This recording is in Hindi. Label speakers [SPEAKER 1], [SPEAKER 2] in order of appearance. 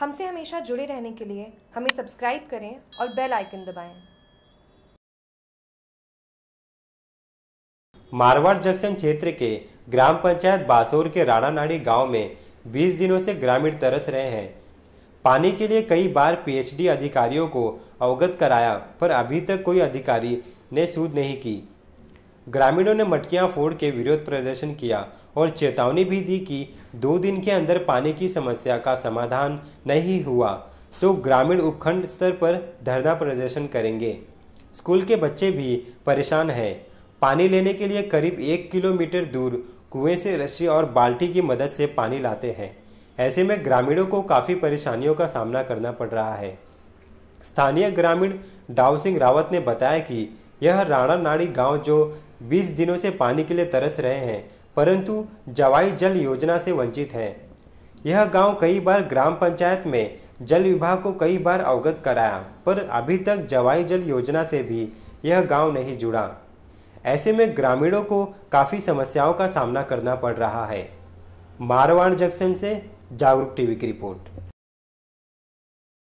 [SPEAKER 1] हमसे हमेशा जुड़े रहने के लिए हमें सब्सक्राइब करें और बेल आइकन दबाएं। मारवाड़ जंक्शन क्षेत्र के
[SPEAKER 2] ग्राम पंचायत बासोर के राणानाड़ी गांव में 20 दिनों से ग्रामीण तरस रहे हैं पानी के लिए कई बार पीएचडी अधिकारियों को अवगत कराया पर अभी तक कोई अधिकारी ने सूद नहीं की ग्रामीणों ने मटकियां फोड़ के विरोध प्रदर्शन किया और चेतावनी भी दी कि दो दिन के अंदर पानी की समस्या का समाधान नहीं हुआ तो ग्रामीण उपखंड स्तर पर धरना प्रदर्शन करेंगे स्कूल के बच्चे भी परेशान हैं पानी लेने के लिए करीब एक किलोमीटर दूर कुएं से रस्सी और बाल्टी की मदद से पानी लाते हैं ऐसे में ग्रामीणों को काफ़ी परेशानियों का सामना करना पड़ रहा है स्थानीय ग्रामीण डाव सिंह रावत ने बताया कि यह राणा नाड़ी गांव जो 20 दिनों से पानी के लिए तरस रहे हैं परंतु जवाई जल योजना से वंचित है यह गांव कई बार ग्राम पंचायत में जल विभाग को कई बार अवगत कराया पर अभी तक जवाई जल योजना से भी यह गांव नहीं जुड़ा ऐसे में ग्रामीणों को काफ़ी समस्याओं का सामना करना पड़ रहा है मारवाड़ जंक्शन से जागरूक टीवी की रिपोर्ट